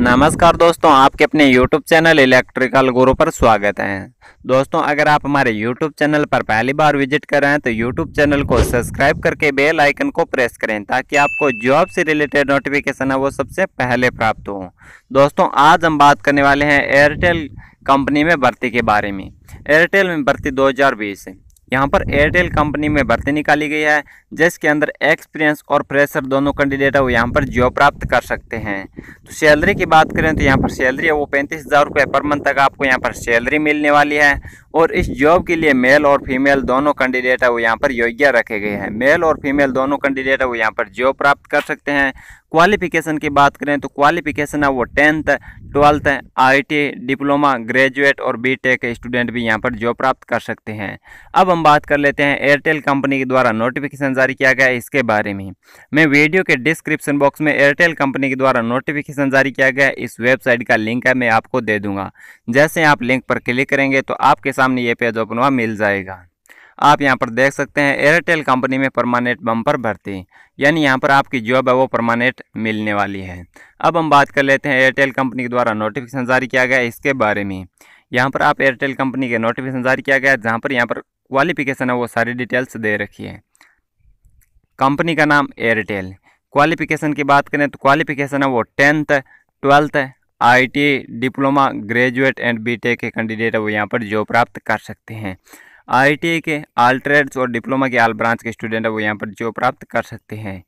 नमस्कार दोस्तों आपके अपने YouTube चैनल इलेक्ट्रिकल गुरु पर स्वागत है दोस्तों अगर आप हमारे YouTube चैनल पर पहली बार विजिट कर रहे हैं तो YouTube चैनल को सब्सक्राइब करके बेल आइकन को प्रेस करें ताकि आपको जॉब से रिलेटेड नोटिफिकेशन है वो सबसे पहले प्राप्त हो दोस्तों आज हम बात करने वाले हैं एयरटेल कंपनी में भर्ती के बारे में एयरटेल में भर्ती दो हज़ार बीस यहाँ पर एयरटेल कंपनी में भर्ती निकाली गई है जिसके अंदर एक्सपीरियंस और प्रेशर दोनों कैंडिडेट है वो यहाँ पर जॉब प्राप्त कर सकते हैं तो सैलरी की बात करें तो यहाँ पर सैलरी है वो पैंतीस हज़ार रुपये पर मंथ तक आपको यहाँ पर सैलरी मिलने वाली है और इस जॉब के लिए मेल और फीमेल दोनों कैंडिडेट है वो यहाँ पर योग्य रखे गए हैं मेल और फीमेल दोनों कैंडिडेट है वो यहाँ पर जॉब प्राप्त कर सकते हैं क्वालिफिकेशन की बात करें तो क्वालिफिकेशन है वो tenth twelfth I diploma graduate और बी स्टूडेंट भी यहाँ पर जॉब प्राप्त कर सकते हैं अब हम बात कर लेते हैं एयरटेल कंपनी के द्वारा नोटिफिकेशन जारी किया गया इसके बारे में मैं वीडियो के डिस्क्रिप्शन बॉक्स में एयरटेल कंपनी के द्वारा नोटिफिकेशन जारी किया गया इस वेबसाइट का लिंक है मैं आपको दे दूंगा जैसे आप लिंक पर क्लिक करेंगे तो आपके सामने ये पेज ओपन हुआ मिल जाएगा आप यहाँ पर देख सकते हैं एयरटेल कंपनी में परमानेंट बम्पर भर्ती यानी यहाँ पर आपकी जॉब है वो परमानेंट मिलने वाली है अब हम बात कर लेते हैं एयरटेल कंपनी के द्वारा नोटिफिकेशन जारी किया गया इसके बारे में यहाँ पर आप एयरटेल कंपनी के नोटिफिकेशन जारी किया गया जहाँ पर यहाँ पर क्वालिफिकेशन है वो सारी डिटेल्स दे रखी है कंपनी का नाम एयरटेल क्वालिफिकेशन की बात करें तो क्वालिफिकेशन है वो tenth twelfth IT diploma graduate and BTech के कैंडिडेट है वो यहाँ पर जॉब प्राप्त कर सकते हैं आई के आल ट्रेड्स और डिप्लोमा के आल ब्रांच के स्टूडेंट है वो यहाँ पर जॉब प्राप्त कर सकते हैं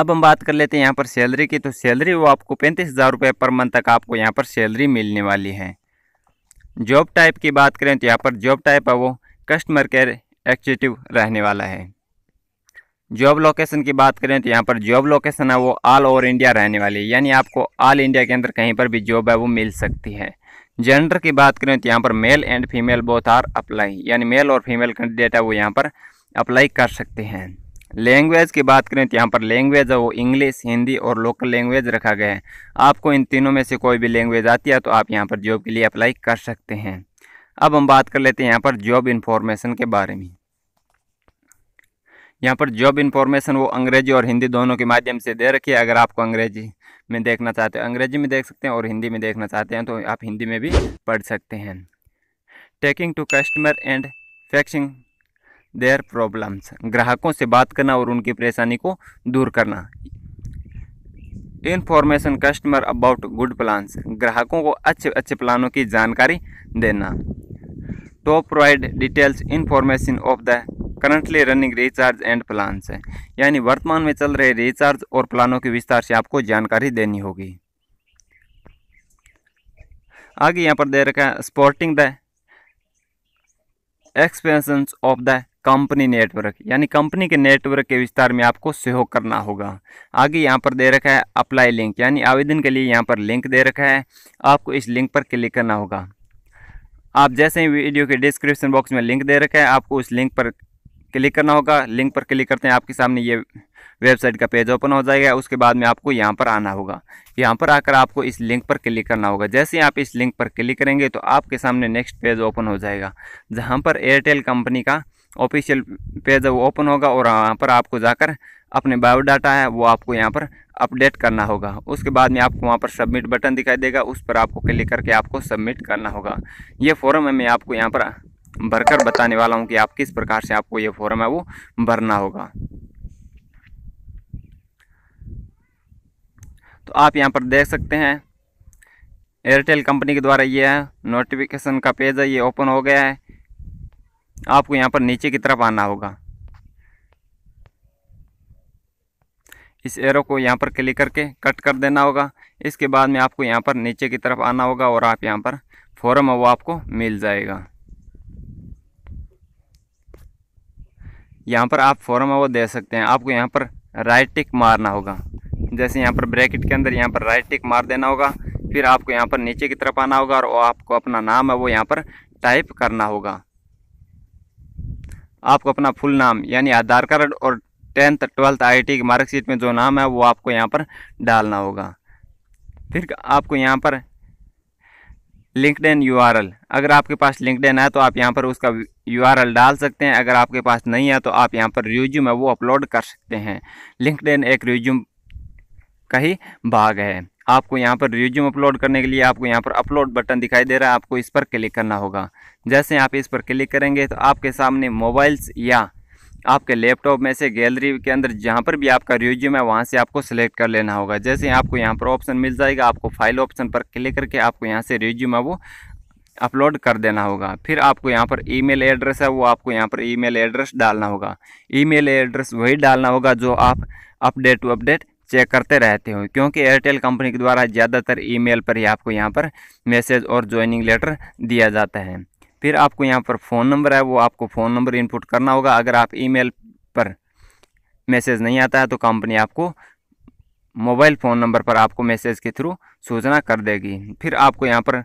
अब हम बात कर लेते हैं यहाँ पर सैलरी की तो सैलरी वो आपको पैंतीस हज़ार रुपये पर मंथ तक आपको यहाँ पर सैलरी मिलने वाली है जॉब टाइप की बात करें तो यहाँ पर जॉब टाइप है वो कस्टमर केयर एक्जिटिव रहने वाला है जॉब लोकेशन की बात करें तो यहाँ पर जॉब लोकेशन है वो ऑल ओवर इंडिया रहने वाली है यानी आपको ऑल इंडिया के अंदर कहीं पर भी जॉब है वो मिल सकती है जेंडर की बात करें तो यहाँ पर male and female both are apply यानी मेल और फीमेल कैंडिडेट है वो यहाँ पर अप्लाई कर सकते हैं लैंग्वेज की बात करें तो यहाँ पर लैंग्वेज है वो इंग्लिश हिंदी और लोकल लैंग्वेज रखा गया है आपको इन तीनों में से कोई भी लैंग्वेज आती है तो आप यहाँ पर जॉब के लिए अप्लाई कर सकते हैं अब हम बात कर लेते हैं यहाँ पर जॉब इन्फॉर्मेशन के बारे में यहाँ पर जॉब इन्फॉर्मेशन वो अंग्रेजी और हिंदी दोनों के माध्यम से दे रखी है अगर आपको अंग्रेजी में देखना चाहते हैं अंग्रेजी में देख सकते हैं और हिंदी में देखना चाहते हैं तो आप हिंदी में भी पढ़ सकते हैं taking to customer and fixing their problems ग्राहकों से बात करना और उनकी परेशानी को दूर करना information customer about good plans ग्राहकों को अच्छे अच्छे प्लानों की जानकारी देना top provide details information of the currently running recharge and plans है यानी वर्तमान में चल रहे रिचार्ज और प्लानों के विस्तार से आपको जानकारी देनी होगी आगे यहाँ पर दे रखा है supporting the expansion of the company network यानी कंपनी के नेटवर्क के विस्तार में आपको सहयोग करना होगा आगे यहाँ पर दे रखा है अप्लाई लिंक यानी आवेदन के लिए यहाँ पर लिंक दे रखा है आपको इस लिंक पर क्लिक करना होगा आप जैसे ही वीडियो के डिस्क्रिप्शन बॉक्स में लिंक दे रखा है आपको उस लिंक पर क्लिक करना होगा लिंक पर क्लिक करते हैं आपके सामने ये वेबसाइट का पेज ओपन हो जाएगा उसके बाद में आपको यहाँ पर आना होगा यहाँ पर आकर आपको इस लिंक पर क्लिक करना होगा जैसे आप इस लिंक पर क्लिक करेंगे तो आपके सामने नेक्स्ट पेज ओपन हो जाएगा जहाँ पर एयरटेल कंपनी का ऑफिशियल पेज वो ओपन होगा और वहाँ पर आपको जाकर अपने बायोडाटा है वो आपको यहाँ पर अपडेट करना होगा उसके बाद में आपको वहाँ पर सबमिट बटन दिखाई देगा उस पर आपको क्लिक करके आपको सबमिट करना होगा ये फॉर्म है मैं आपको यहाँ पर भरकर बताने वाला हूँ कि आप किस प्रकार से आपको ये फॉर्म है वो भरना होगा तो आप यहाँ पर देख सकते हैं एयरटेल कंपनी के द्वारा ये है नोटिफिकेशन का पेज है ये ओपन हो गया है आपको यहाँ पर नीचे की तरफ आना होगा इस एरो को यहाँ पर क्लिक करके कट कर देना होगा इसके बाद में आपको यहाँ पर नीचे की तरफ आना होगा और आप यहाँ पर फॉर्म है वो आपको मिल जाएगा यहाँ पर आप फॉर्म है वो दे सकते हैं आपको यहाँ पर राइट टिक मारना होगा जैसे यहाँ पर ब्रैकेट के अंदर यहाँ पर राइट टिक मार देना होगा फिर आपको यहाँ पर नीचे की तरफ आना होगा और आपको अपना नाम है वो यहाँ पर टाइप करना होगा आपको अपना फुल नाम यानी आधार कार्ड और टेंथ ट्वेल्थ आई की मार्कशीट में जो नाम है वो आपको यहाँ पर डालना होगा फिर आपको यहाँ पर लिंकड यू अगर आपके पास लिंकड है तो आप यहाँ पर उसका यू डाल सकते हैं अगर आपके पास नहीं है तो आप यहाँ पर रिज्यूम है वो अपलोड कर सकते हैं लिंकड एक रिज्यूम का ही भाग है आपको यहाँ पर रिज्यूम अपलोड करने के लिए आपको यहाँ पर अपलोड बटन दिखाई दे रहा है आपको इस पर क्लिक करना होगा जैसे आप इस पर क्लिक करेंगे तो आपके सामने मोबाइल्स या आपके लैपटॉप में से गैलरी के अंदर जहाँ पर भी आपका रिज्यूम है वहाँ से आपको सेलेक्ट कर लेना होगा जैसे आपको यहाँ पर ऑप्शन मिल जाएगा आपको फाइल ऑप्शन पर क्लिक करके आपको यहाँ से रिज्यूम है वो अपलोड कर देना होगा फिर आपको यहाँ पर ईमेल एड्रेस है वो आपको यहाँ पर ईमेल एड्रेस डालना होगा ईमेल एड्रेस वही डालना होगा जो आप अपडेट टू अपडेट चेक करते रहते हो क्योंकि एयरटेल कंपनी के द्वारा ज़्यादातर ईमेल पर ही आपको यहाँ पर मैसेज और ज्वाइनिंग लेटर दिया जाता है फिर आपको यहाँ पर फ़ोन नंबर है वो आपको फ़ोन नंबर इनपुट करना होगा अगर आप ईमेल पर मैसेज नहीं आता है तो कंपनी आपको मोबाइल फ़ोन नंबर पर आपको मैसेज के थ्रू सूचना कर देगी फिर आपको यहाँ पर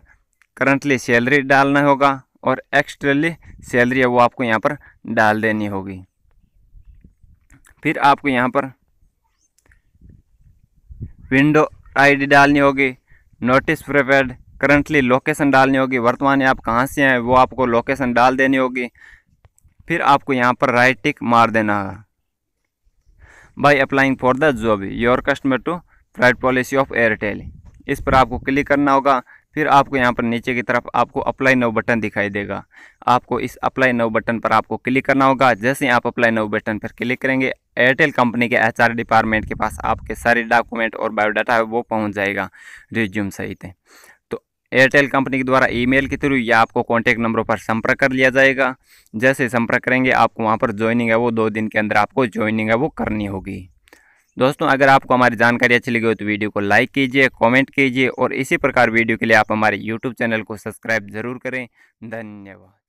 करंटली सैलरी डालना होगा और एक्स्ट्रली सैलरी है वो आपको यहाँ पर डाल देनी होगी फिर आपको यहाँ पर विंडो आईडी डालनी होगी नोटिस प्रीपेड करंटली लोकेशन डालनी होगी वर्तमान आप कहाँ से हैं वो आपको लोकेशन डाल देनी होगी फिर आपको यहाँ पर राइट टिक मार देना है by applying for the job your customer to flight policy of Airtel इस पर आपको क्लिक करना होगा फिर आपको यहाँ पर नीचे की तरफ आपको अप्लाई नो बटन दिखाई देगा आपको इस अप्लाई नो बटन पर आपको क्लिक करना होगा जैसे आप अप्लाई नो बटन पर क्लिक करेंगे एयरटेल कंपनी के एचआर डिपार्टमेंट के पास आपके सारे डॉक्यूमेंट और बायोडाटा है वो पहुँच जाएगा रिज्यूम सहित एयरटेल कंपनी के द्वारा ईमेल के थ्रू या आपको कॉन्टैक्ट नंबरों पर संपर्क कर लिया जाएगा जैसे संपर्क करेंगे आपको वहाँ पर ज्वाइनिंग है वो दो दिन के अंदर आपको ज्वाइनिंग है वो करनी होगी दोस्तों अगर आपको हमारी जानकारी अच्छी लगी हो तो वीडियो को लाइक कीजिए कमेंट कीजिए और इसी प्रकार वीडियो के लिए आप हमारे यूट्यूब चैनल को सब्सक्राइब ज़रूर करें धन्यवाद